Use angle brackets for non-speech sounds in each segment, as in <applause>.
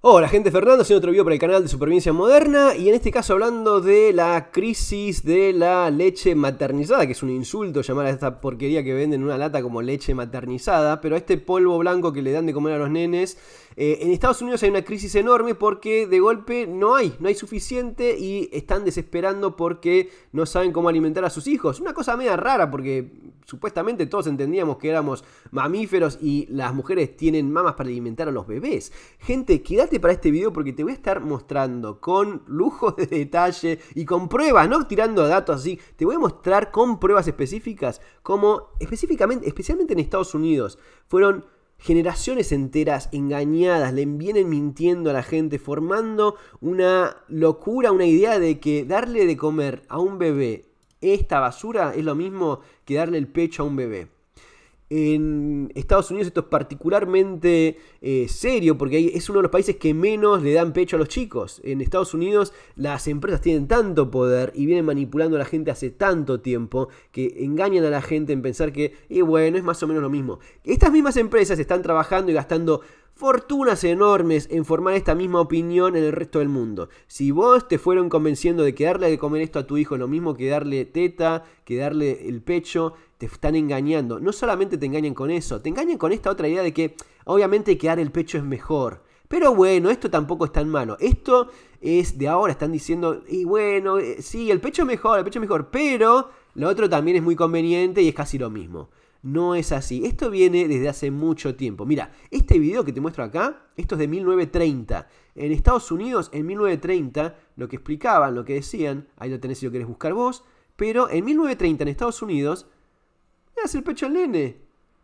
Hola gente, Fernando haciendo otro video para el canal de Supervivencia Moderna y en este caso hablando de la crisis de la leche maternizada, que es un insulto llamar a esta porquería que venden una lata como leche maternizada, pero a este polvo blanco que le dan de comer a los nenes, eh, en Estados Unidos hay una crisis enorme porque de golpe no hay, no hay suficiente y están desesperando porque no saben cómo alimentar a sus hijos. Una cosa media rara porque supuestamente todos entendíamos que éramos mamíferos y las mujeres tienen mamas para alimentar a los bebés. Gente, que para este video porque te voy a estar mostrando con lujo de detalle y con pruebas, no tirando datos así, te voy a mostrar con pruebas específicas como específicamente, especialmente en Estados Unidos, fueron generaciones enteras engañadas, le vienen mintiendo a la gente, formando una locura, una idea de que darle de comer a un bebé esta basura es lo mismo que darle el pecho a un bebé. En Estados Unidos esto es particularmente eh, serio porque es uno de los países que menos le dan pecho a los chicos. En Estados Unidos las empresas tienen tanto poder y vienen manipulando a la gente hace tanto tiempo que engañan a la gente en pensar que, bueno, es más o menos lo mismo. Estas mismas empresas están trabajando y gastando fortunas enormes en formar esta misma opinión en el resto del mundo. Si vos te fueron convenciendo de que darle de comer esto a tu hijo es lo mismo que darle teta, que darle el pecho, te están engañando. No solamente te engañan con eso, te engañan con esta otra idea de que obviamente que dar el pecho es mejor. Pero bueno, esto tampoco es tan malo. Esto es de ahora, están diciendo, y bueno, eh, sí, el pecho es mejor, el pecho es mejor, pero lo otro también es muy conveniente y es casi lo mismo. No es así. Esto viene desde hace mucho tiempo. Mira, este video que te muestro acá, esto es de 1930. En Estados Unidos, en 1930, lo que explicaban, lo que decían, ahí lo tenés si lo querés buscar vos, pero en 1930 en Estados Unidos, le hace el pecho al nene.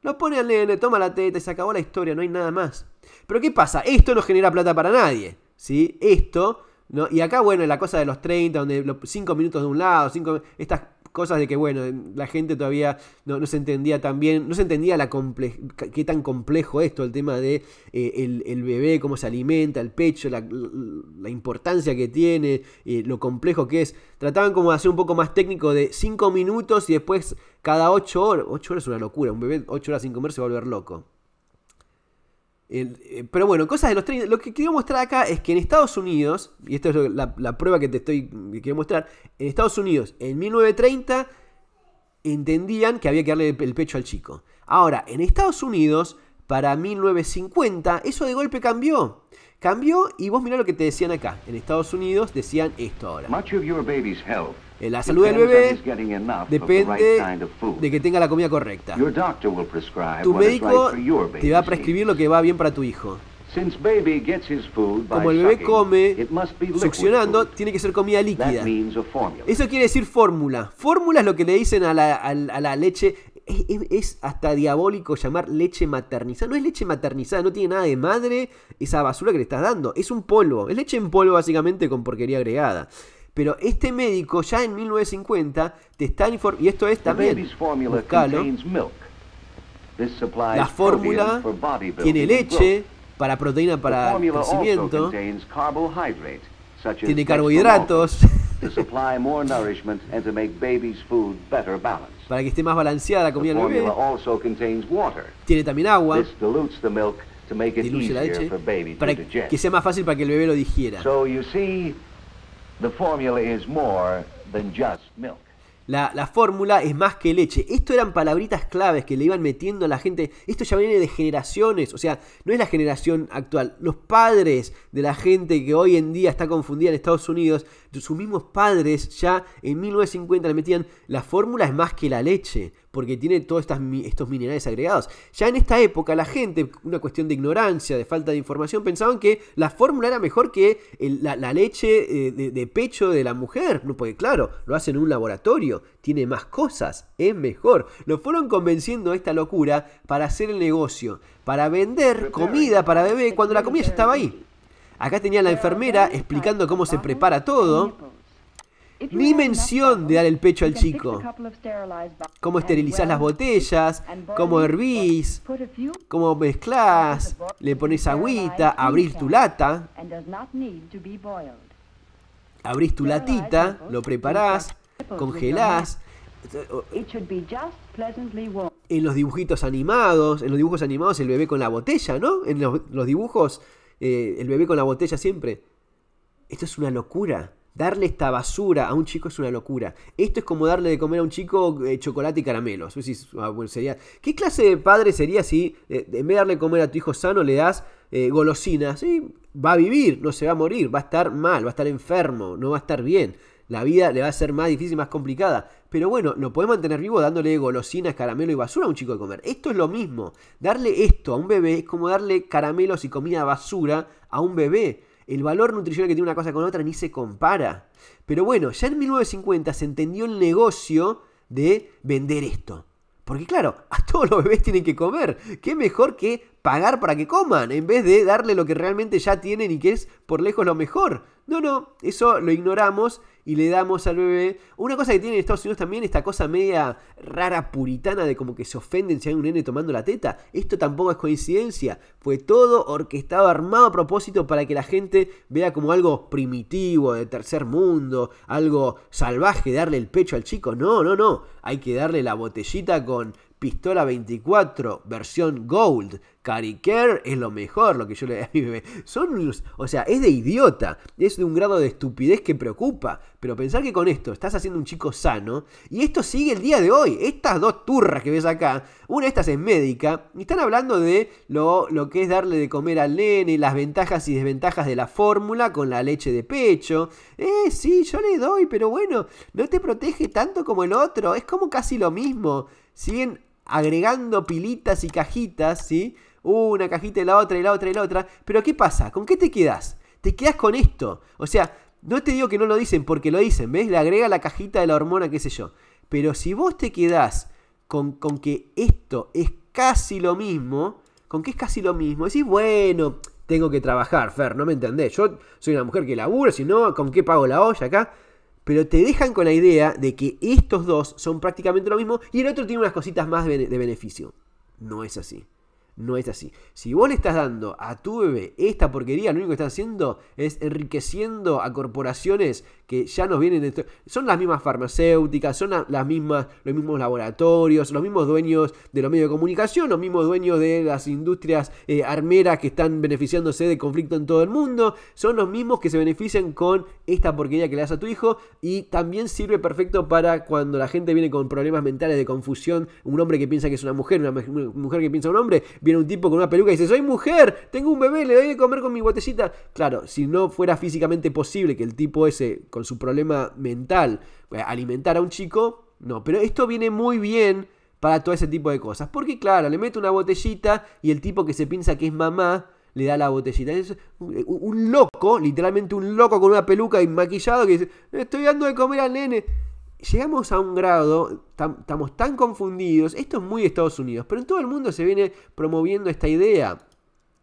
Lo pone al nene, toma la teta y se acabó la historia, no hay nada más. Pero ¿qué pasa? Esto no genera plata para nadie. ¿sí? Esto ¿no? Y acá, bueno, la cosa de los 30, donde 5 minutos de un lado, cinco, estas cosas de que, bueno, la gente todavía no, se entendía tan bien, no se entendía la qué tan complejo esto, el tema de eh, el, bebé, cómo se alimenta, el pecho, la, importancia que tiene, eh, lo complejo que es. Trataban como de hacer un poco más técnico de 5 minutos y después cada 8 horas, 8 horas es una locura, un bebé 8 horas sin comer se va a volver loco. Eh, pero bueno, cosas de los 30. Lo que quiero mostrar acá es que en Estados Unidos, y esta es la, prueba que te estoy quiero mostrar, en Estados Unidos, en 1930, entendían que había que darle el pecho al chico. Ahora, en Estados Unidos, para 1950, eso de golpe cambió. Cambió y vos mirá lo que te decían acá. En Estados Unidos decían esto ahora. your baby's help. Eh, la salud del bebé depende de que tenga la comida correcta. Tu médico te va a prescribir lo que va bien para tu hijo. Como el bebé come succionando, tiene que ser comida líquida. Eso quiere decir fórmula. Fórmula es lo que le dicen a la, leche. Es, es, hasta diabólico llamar leche maternizada. No es leche maternizada, no tiene nada de madre esa basura que le estás dando. Es un polvo. Es leche en polvo básicamente con porquería agregada. Pero este médico ya en 1950 te está informando, y esto es también, la fórmula tiene leche para proteína para crecimiento, tiene carbohidratos, <laughs> <laughs> para que esté más balanceada la comida del bebé. Tiene también agua. Diluye la leche para que sea más fácil para que el bebé lo digiera. The formula is more than just milk. La, fórmula es más que leche. Esto eran palabritas claves que le iban metiendo a la gente. Esto ya viene de generaciones. O sea, no es la generación actual. Los padres de la gente que hoy en día está confundida en Estados Unidos, sus mismos padres ya en 1950 le metían la fórmula es más que la leche. Porque tiene todos estos minerales agregados. Ya en esta época la gente, una cuestión de ignorancia, de falta de información, pensaban que la fórmula era mejor que la, leche eh, de, pecho de la mujer. No, porque claro, lo hacen en un laboratorio tiene más cosas, es mejor. Lo fueron convenciendo a esta locura para hacer el negocio, para vender comida para bebé cuando la comida ya estaba ahí. Acá tenía la enfermera explicando cómo se prepara todo. Ni mención de dar el pecho al chico. Cómo esterilizás las botellas, cómo hervís, cómo mezclás, le pones agüita, abrís tu lata, abrís tu latita, lo preparás, congelás. En los dibujitos animados, en los dibujos animados el bebé con la botella, ¿no? En los, dibujos, eh, el bebé con la botella siempre. Esto es una locura. Darle esta basura a un chico es una locura. Esto es como darle de comer a un chico eh, chocolate y caramelos. Ah, ¿Qué clase de padre sería si eh, en vez de darle de comer a tu hijo sano le das golosinas? ¿sí? Va a vivir, no se va a morir, va a estar mal, va a estar enfermo, no va a estar bien la vida le va a ser más difícil, más complicada. Pero bueno, lo puede mantener vivo dándole golosinas, caramelo y basura a un chico de comer. Esto es lo mismo. Darle esto a un bebé es como darle caramelos y comida basura a un bebé. El valor nutricional que tiene una cosa con otra ni se compara. Pero bueno, ya en 1950 se entendió el negocio de vender esto. Porque claro, a todos los bebés tienen que comer. ¿Qué mejor que pagar para que coman en vez de darle lo que realmente ya tienen y que es por lejos lo mejor? No, no, eso lo ignoramos y le damos al bebé. Una cosa que tiene en Estados Unidos también, esta cosa media rara puritana de como que se ofenden si hay un nene tomando la teta. Esto tampoco es coincidencia. Fue todo orquestado, armado a propósito para que la gente vea como algo primitivo, de tercer mundo, algo salvaje, darle el pecho al chico. No, no, no. Hay que darle la botellita con Pistola 24, versión Gold. Caricare es lo mejor, lo que yo le doy a mi bebé. Son o sea, es de idiota de un grado de estupidez que preocupa, pero pensar que con esto estás haciendo un chico sano, y esto sigue el día de hoy, estas dos turras que ves acá, una de estas es médica, y están hablando de lo, lo que es darle de comer al nene, las ventajas y desventajas de la fórmula con la leche de pecho, eh, sí, yo le doy, pero bueno, no te protege tanto como el otro, es como casi lo mismo, siguen agregando pilitas y cajitas, ¿sí? una cajita y la otra y la otra y la otra. Pero ¿qué pasa? ¿Con qué te quedas? te quedas con esto. O sea, no te digo que no lo dicen porque lo dicen, ¿ves? Le agrega la cajita de la hormona, qué sé yo. Pero si vos te quedás con, con que esto es casi lo mismo, con que es casi lo mismo, decís, bueno, tengo que trabajar, Fer, no me entendés. Yo soy una mujer que labura, si no, ¿con qué pago la olla acá? Pero te dejan con la idea de que estos dos son prácticamente lo mismo y el otro tiene unas cositas más de beneficio. No es así no es así. Si vos le estás dando a tu bebé esta porquería, lo único que estás haciendo es enriqueciendo a corporaciones que ya nos vienen... son las mismas farmacéuticas, son las mismas, los mismos laboratorios, los mismos dueños de los medios de comunicación, los mismos dueños de las industrias eh, armeras que están beneficiándose de conflicto en todo el mundo, son los mismos que se benefician con esta porquería que le das a tu hijo y también sirve perfecto para cuando la gente viene con problemas mentales de confusión, un hombre que piensa que es una mujer, una mujer que piensa un hombre, viene un tipo con una peluca y dice, soy mujer, tengo un bebé, le doy de comer con mi botellita! Claro, si no fuera físicamente posible que el tipo ese, con su problema mental, eh, alimentara a un chico, no, pero esto viene muy bien para todo ese tipo de cosas. Porque claro, le mete una botellita y el tipo que se piensa que es mamá, le da la botellita. Es un loco, literalmente un loco con una peluca y maquillado que dice, estoy dando de comer al nene. Llegamos a un grado, estamos tan confundidos, esto es muy Estados Unidos, pero en todo el mundo se viene promoviendo esta idea,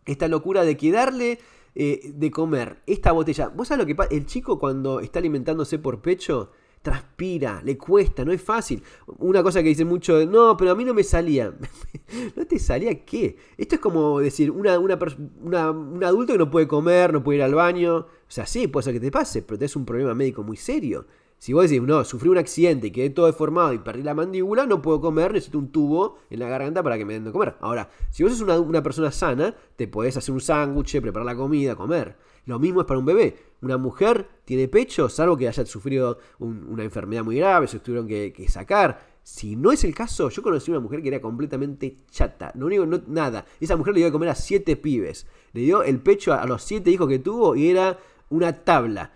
esta locura de que darle eh, de comer esta botella. ¿Vos sabés lo que pasa? El chico cuando está alimentándose por pecho transpira, le cuesta, no es fácil. Una cosa que dicen mucho, no, pero a mí no me salía. <laughs> ¿No te salía qué? Esto es como decir, una, una, una, un adulto que no puede comer, no puede ir al baño. O sea, sí, puede ser que te pase, pero es un problema médico muy serio. Si vos decís, no, sufrí un accidente y quedé todo deformado y perdí la mandíbula, no puedo comer, necesito un tubo en la garganta para que me den de comer. Ahora, si vos sos una, persona sana, te podés hacer un sándwich, preparar la comida, comer. Lo mismo es para un bebé. Una mujer tiene pecho, salvo que haya sufrido una enfermedad muy grave, se tuvieron que, sacar. Si no es el caso, yo conocí una mujer que era completamente chata. No digo nada. Esa mujer le dio de comer a siete pibes. Le dio el pecho a los siete hijos que tuvo y era una tabla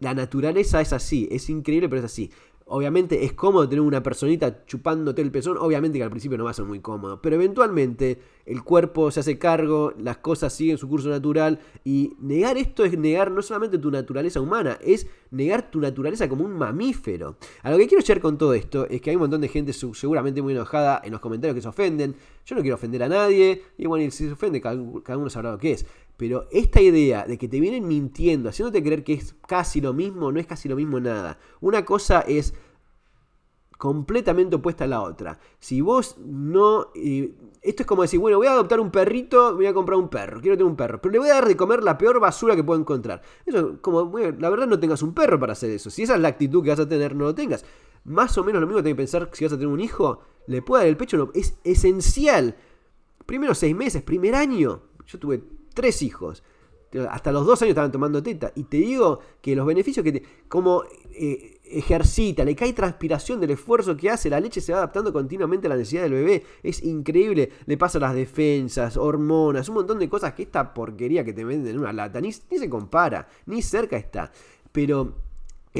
la naturaleza es así, es increíble, pero es así. Obviamente es cómodo tener una personita chupándote el pezón, obviamente que al principio no va a ser muy cómodo, pero eventualmente el cuerpo se hace cargo, las cosas siguen su curso natural y negar esto es negar no solamente tu naturaleza humana, es negar tu naturaleza como un mamífero. A lo que quiero llegar con todo esto es que hay un montón de gente seguramente muy enojada en los comentarios que se ofenden, yo no quiero ofender a nadie y bueno, si se ofende cada uno sabrá lo que es, pero esta idea de que te vienen mintiendo, haciéndote creer que es casi lo mismo, no es casi lo mismo nada. Una cosa es completamente opuesta a la otra. Si vos no... Eh, esto es como decir, bueno, voy a adoptar un perrito, voy a comprar un perro, quiero tener un perro, pero le voy a dar de comer la peor basura que puedo encontrar. Eso, como, la verdad no tengas un perro para hacer eso. Si esa es la actitud que vas a tener, no lo tengas. Más o menos lo mismo tenés que pensar si vas a tener un hijo, le puede dar el pecho, es esencial. primero seis meses, primer año. Yo tuve tres hijos. Hasta los dos años estaban tomando teta. Y te digo que los beneficios que te, como eh, ejercita, le cae transpiración del esfuerzo que hace, la leche se va adaptando continuamente a la necesidad del bebé. Es increíble. Le pasa las defensas, hormonas, un montón de cosas que esta porquería que te venden en una lata ni se compara, ni cerca está. Pero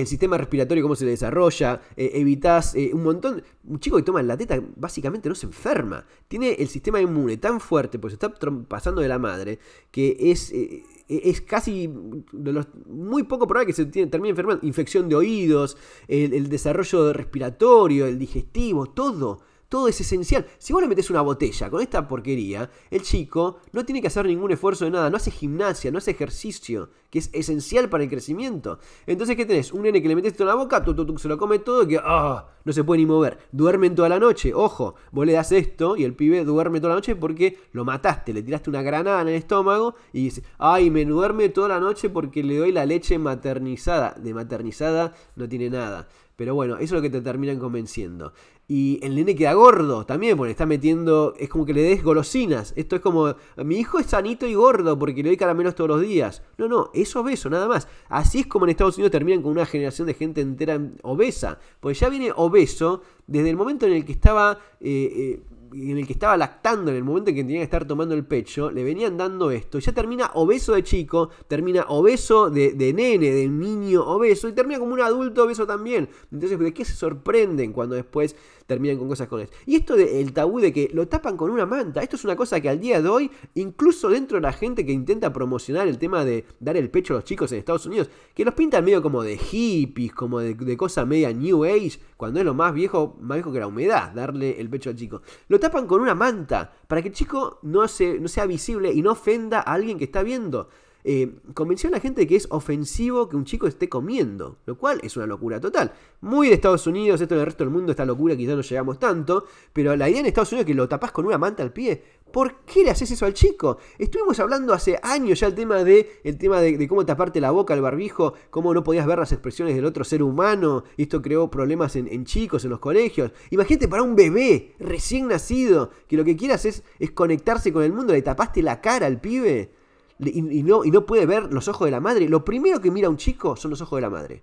el sistema respiratorio, cómo se desarrolla, eh, evitas eh, un montón. Un chico que toma la teta básicamente no se enferma. Tiene el sistema inmune tan fuerte, pues está pasando de la madre, que es, eh, es casi muy poco probable que se termine enfermando. Infección de oídos, el desarrollo respiratorio, el digestivo, todo todo es esencial. Si vos le metes una botella con esta porquería, el chico no tiene que hacer ningún esfuerzo de nada, no hace gimnasia, no hace ejercicio, que es esencial para el crecimiento. Entonces, ¿qué tenés? Un nene que le metes esto en la boca, tu, se lo come todo y que ah, no se puede ni mover. Duermen toda la noche, ojo, vos le das esto y el pibe duerme toda la noche porque lo mataste, le tiraste una granada en el estómago y dice, ay, me duerme toda la noche porque le doy la leche maternizada. De maternizada no tiene nada. Pero bueno, eso es lo que te terminan convenciendo. Y el nene queda gordo también, porque está metiendo. Es como que le des golosinas. Esto es como. Mi hijo es sanito y gordo porque le doy caramelos todos los días. No, no, es obeso, nada más. Así es como en Estados Unidos terminan con una generación de gente entera obesa. Porque ya viene obeso desde el momento en el que estaba. Eh, eh, en el que estaba lactando, en el momento en que tenía que estar tomando el pecho, le venían dando esto. Ya termina obeso de chico, termina obeso de, nene, de niño obeso, y termina como un adulto obeso también. Entonces, ¿de qué se sorprenden cuando después terminan con cosas con esto? Y esto del tabú de que lo tapan con una manta, esto es una cosa que al día de hoy, incluso dentro de la gente que intenta promocionar el tema de dar el pecho a los chicos en Estados Unidos, que los pintan medio como de hippies, como de, de cosa media New Age, cuando es lo más viejo, más viejo que la humedad, darle el pecho al chico lo tapan con una manta para que el chico no, sea visible y no ofenda a alguien que está viendo. Eh, convenció a la gente de que es ofensivo que un chico esté comiendo, lo cual es una locura total. Muy de Estados Unidos, esto del resto del mundo, esta locura quizás no llegamos tanto, pero la idea en Estados Unidos es que lo tapas con una manta al pie ¿Por qué le haces eso al chico? Estuvimos hablando hace años ya el tema de el tema de, cómo taparte la boca, al barbijo, cómo no podías ver las expresiones del otro ser humano. esto creó problemas en, chicos, en los colegios. Imagínate para un bebé recién nacido que lo que quieras es, es conectarse con el mundo. Le tapaste la cara al pibe y, no, y no puede ver los ojos de la madre. Lo primero que mira un chico son los ojos de la madre.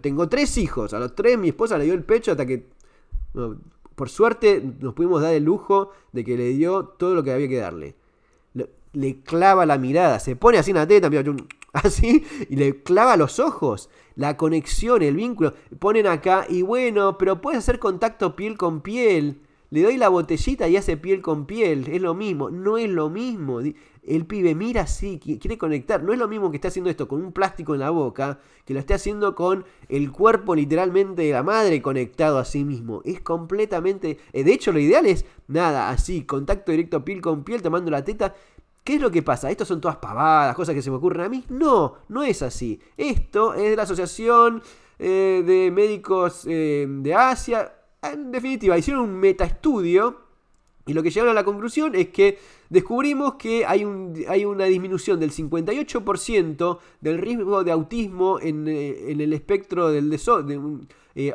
Tengo tres hijos. A los tres mi esposa le dio el pecho hasta que por suerte nos pudimos dar el lujo de que le dio todo lo que había que darle. Le, clava la mirada, se pone así en la teta, <laughs> así, y le clava los ojos, la conexión, el vínculo. Ponen acá, y bueno, pero puedes hacer contacto piel con piel. Le doy la botellita y hace piel con piel, es lo mismo, no es lo mismo. El pibe mira así, quiere conectar. No es lo mismo que esté haciendo esto con un plástico en la boca, que lo esté haciendo con el cuerpo literalmente de la madre conectado a sí mismo. Es completamente... Eh, de hecho, lo ideal es nada, así, contacto directo piel con piel, tomando la teta. ¿Qué es lo que pasa? ¿Estos son todas pavadas, cosas que se me ocurren a mí? No, no es así. Esto es de la Asociación eh, de Médicos eh, de Asia. En definitiva, hicieron un metaestudio y lo que llegaron a la conclusión es que descubrimos que hay, un, hay una disminución del 58% del riesgo de autismo en, eh, el espectro del desorden, eh,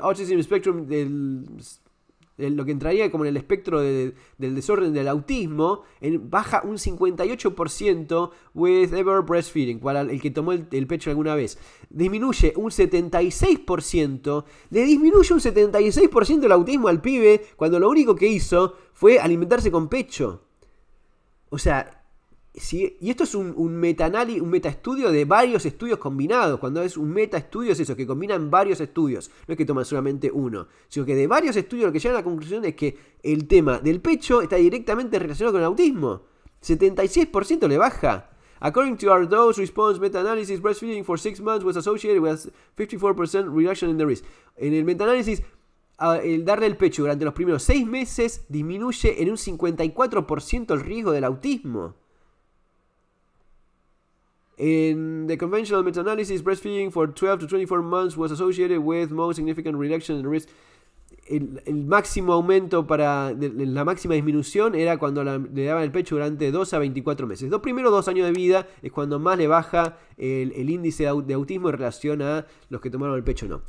del lo que entraría como en el espectro del desorden del autismo, baja un 58% with ever breastfeeding, el que tomó el pecho alguna vez. Disminuye un 76%, le disminuye un 76% el autismo al pibe cuando lo único que hizo fue alimentarse con pecho. O sea, si, y esto es un, meta-estudio un meta de varios estudios combinados. Cuando es un meta-estudio es eso, que combinan varios estudios. No es que toman solamente uno, sino que de varios estudios lo que llegan a la conclusión es que el tema del pecho está directamente relacionado con el autismo. 76% le baja. According to our dose response meta-analysis, breastfeeding for 6 months was associated with 54% reduction in the risk. En el meta-análisis, el darle el pecho durante los primeros seis meses disminuye en un 54% el riesgo del autismo. In the conventional meta-analysis, breastfeeding for 12 to 24 months was associated with most significant reduction in risk. El, máximo aumento para la máxima disminución era cuando le daban el pecho durante 2 a 24 meses. Los primeros dos años de vida es cuando más le baja el, el índice de autismo en relación a los que tomaron el pecho no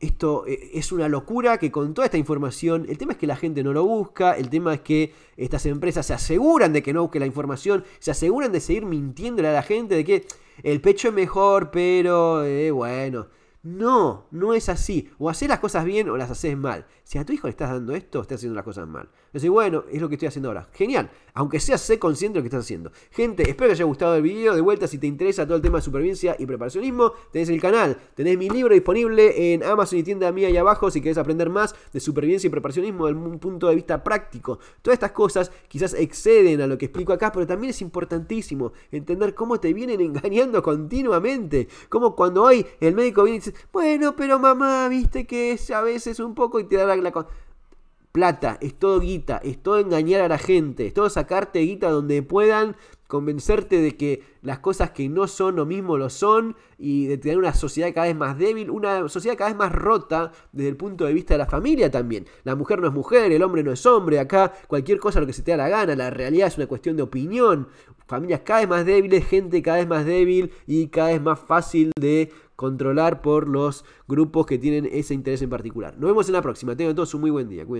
esto eh, es una locura que con toda esta información, el tema es que la gente no lo busca, el tema es que estas empresas se aseguran de que no busque la información, se aseguran de seguir mintiéndole a la gente de que el pecho es mejor, pero eh, bueno, no, no es así. O haces las cosas bien o las haces mal. Si a tu hijo le estás dando esto, estás haciendo las cosas mal. Entonces, bueno, es lo que estoy haciendo ahora. Genial. Aunque sea, sé consciente de lo que estás haciendo. Gente, espero que haya gustado el video. De vuelta, si te interesa todo el tema de supervivencia y preparacionismo, tenés el canal. Tenés mi libro disponible en Amazon y tienda mía ahí abajo si querés aprender más de supervivencia y preparacionismo desde un punto de vista práctico. Todas estas cosas quizás exceden a lo que explico acá, pero también es importantísimo entender cómo te vienen <laughs> engañando continuamente. Como cuando hoy el médico viene y dice, bueno, pero mamá, viste que es a veces un poco y te da la, la plata, es todo guita, es todo engañar a la gente, es todo sacarte guita donde puedan, convencerte de que las cosas que no son lo mismo lo son y de tener una sociedad cada vez más débil, una sociedad cada vez más rota desde el punto de vista de la familia también. La mujer no es mujer, el hombre no es hombre, acá cualquier cosa lo que se te da la gana, la realidad es una cuestión de opinión, familias cada vez más débiles, gente cada vez más débil y cada vez más fácil de controlar por los grupos que tienen ese interés en particular. Nos vemos en la próxima. Tengan todos un muy buen día. Cuídense.